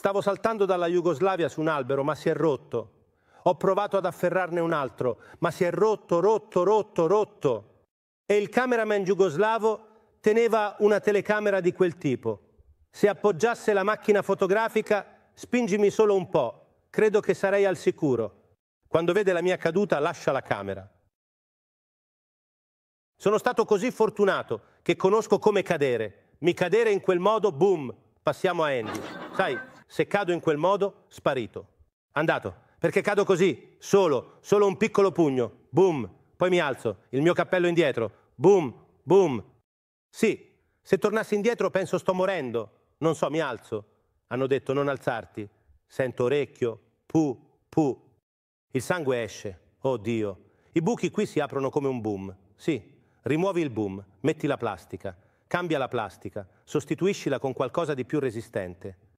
Stavo saltando dalla Jugoslavia su un albero, ma si è rotto. Ho provato ad afferrarne un altro, ma si è rotto, rotto, rotto, rotto. E il cameraman jugoslavo teneva una telecamera di quel tipo. Se appoggiasse la macchina fotografica, spingimi solo un po', credo che sarei al sicuro. Quando vede la mia caduta, lascia la camera. Sono stato così fortunato che conosco come cadere. Mi cadere in quel modo, boom, passiamo a Andy. Sai, se cado in quel modo, sparito. Andato, perché cado così, solo, solo un piccolo pugno, boom, poi mi alzo, il mio cappello indietro, boom, boom. Sì, se tornassi indietro penso sto morendo, non so, mi alzo. Hanno detto non alzarti, sento orecchio, pu, pu. Il sangue esce, oh Dio. I buchi qui si aprono come un boom, sì, rimuovi il boom, metti la plastica, cambia la plastica, sostituiscila con qualcosa di più resistente.